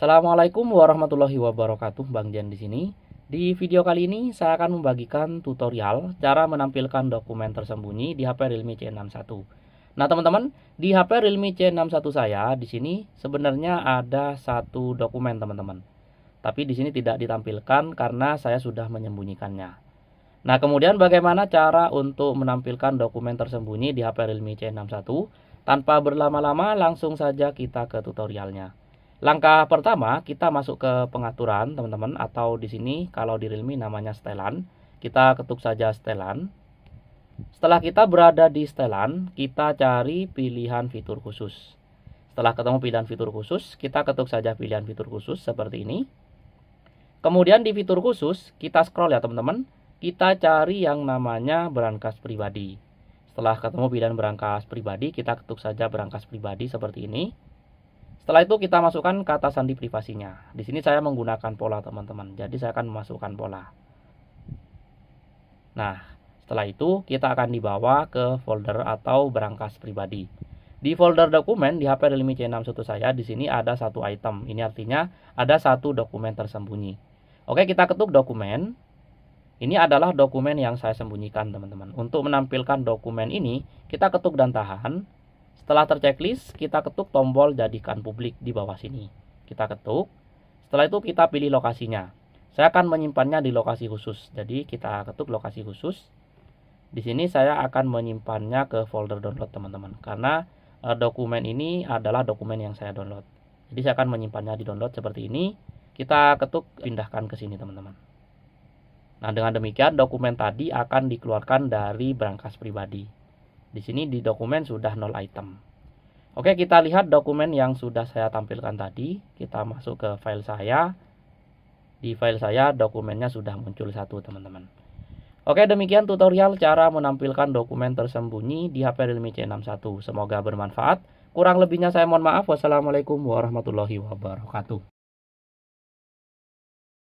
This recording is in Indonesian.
Assalamualaikum warahmatullahi wabarakatuh, Bang Jan di sini. Di video kali ini saya akan membagikan tutorial cara menampilkan dokumen tersembunyi di HP Realme C61. Nah, teman-teman, di HP Realme C61 saya di sini sebenarnya ada satu dokumen, teman-teman. Tapi di sini tidak ditampilkan karena saya sudah menyembunyikannya. Nah, kemudian bagaimana cara untuk menampilkan dokumen tersembunyi di HP Realme C61? Tanpa berlama-lama, langsung saja kita ke tutorialnya. Langkah pertama kita masuk ke pengaturan teman-teman atau di sini kalau di Realme namanya setelan. Kita ketuk saja setelan. Setelah kita berada di setelan, kita cari pilihan fitur khusus. Setelah ketemu pilihan fitur khusus, kita ketuk saja pilihan fitur khusus seperti ini. Kemudian di fitur khusus, kita scroll ya teman-teman. Kita cari yang namanya berangkas pribadi. Setelah ketemu pilihan berangkas pribadi, kita ketuk saja berangkas pribadi seperti ini. Setelah itu kita masukkan kata sandi privasinya. Di sini saya menggunakan pola teman-teman. Jadi saya akan memasukkan pola. Nah, setelah itu kita akan dibawa ke folder atau berangkas pribadi. Di folder dokumen di HP Realme C61 saya di sini ada satu item. Ini artinya ada satu dokumen tersembunyi. Oke, kita ketuk dokumen. Ini adalah dokumen yang saya sembunyikan, teman-teman. Untuk menampilkan dokumen ini, kita ketuk dan tahan. Setelah terceklis, kita ketuk tombol jadikan publik di bawah sini. Kita ketuk. Setelah itu kita pilih lokasinya. Saya akan menyimpannya di lokasi khusus. Jadi kita ketuk lokasi khusus. Di sini saya akan menyimpannya ke folder download teman-teman. Karena eh, dokumen ini adalah dokumen yang saya download. Jadi saya akan menyimpannya di download seperti ini. Kita ketuk pindahkan ke sini teman-teman. Nah dengan demikian dokumen tadi akan dikeluarkan dari berangkas pribadi. Di sini di dokumen sudah 0 item. Oke, kita lihat dokumen yang sudah saya tampilkan tadi. Kita masuk ke file saya. Di file saya dokumennya sudah muncul satu, teman-teman. Oke, demikian tutorial cara menampilkan dokumen tersembunyi di HP Realme C61. Semoga bermanfaat. Kurang lebihnya saya mohon maaf. Wassalamualaikum warahmatullahi wabarakatuh.